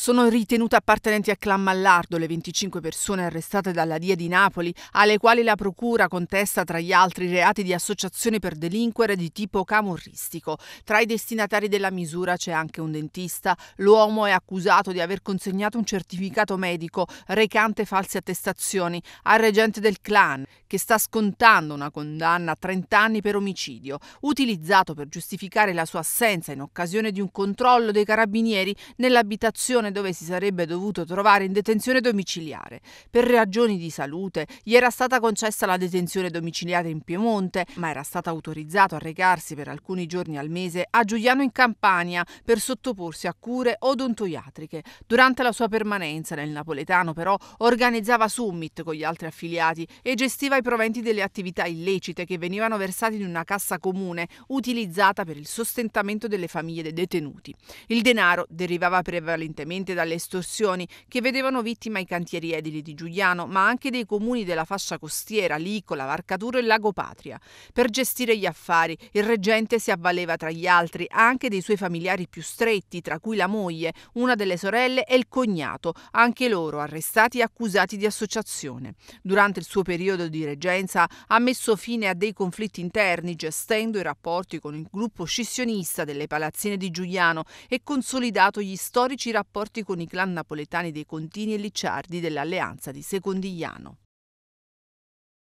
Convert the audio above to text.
Sono ritenute appartenenti a Clan Mallardo le 25 persone arrestate dalla DIA di Napoli, alle quali la Procura contesta tra gli altri reati di associazione per delinquere di tipo camorristico. Tra i destinatari della misura c'è anche un dentista. L'uomo è accusato di aver consegnato un certificato medico recante false attestazioni al reggente del clan, che sta scontando una condanna a 30 anni per omicidio, utilizzato per giustificare la sua assenza in occasione di un controllo dei carabinieri nell'abitazione persone dove si sarebbe dovuto trovare in detenzione domiciliare. Per ragioni di salute gli era stata concessa la detenzione domiciliare in Piemonte, ma era stato autorizzato a recarsi per alcuni giorni al mese a Giuliano in Campania per sottoporsi a cure odontoiatriche. Durante la sua permanenza nel napoletano però organizzava summit con gli altri affiliati e gestiva i proventi delle attività illecite che venivano versati in una cassa comune utilizzata per il sostentamento delle famiglie dei detenuti. Il denaro derivava prevalentemente direttamente dalle estorsioni che vedevano vittima i cantieri edili di Giuliano, ma anche dei comuni della fascia costiera, Licola, Varcaturo e Lago Patria. Per gestire gli affari, il reggente si avvaleva tra gli altri anche dei suoi familiari più stretti, tra cui la moglie, una delle sorelle e il cognato, anche loro arrestati e accusati di associazione. Durante il suo periodo di reggenza ha messo fine a dei conflitti interni, gestendo i rapporti con il gruppo scissionista delle palazzine di Giuliano e consolidato gli storici rapporti rapporti con i clan napoletani dei Contini e Licciardi dell'alleanza di Secondigliano.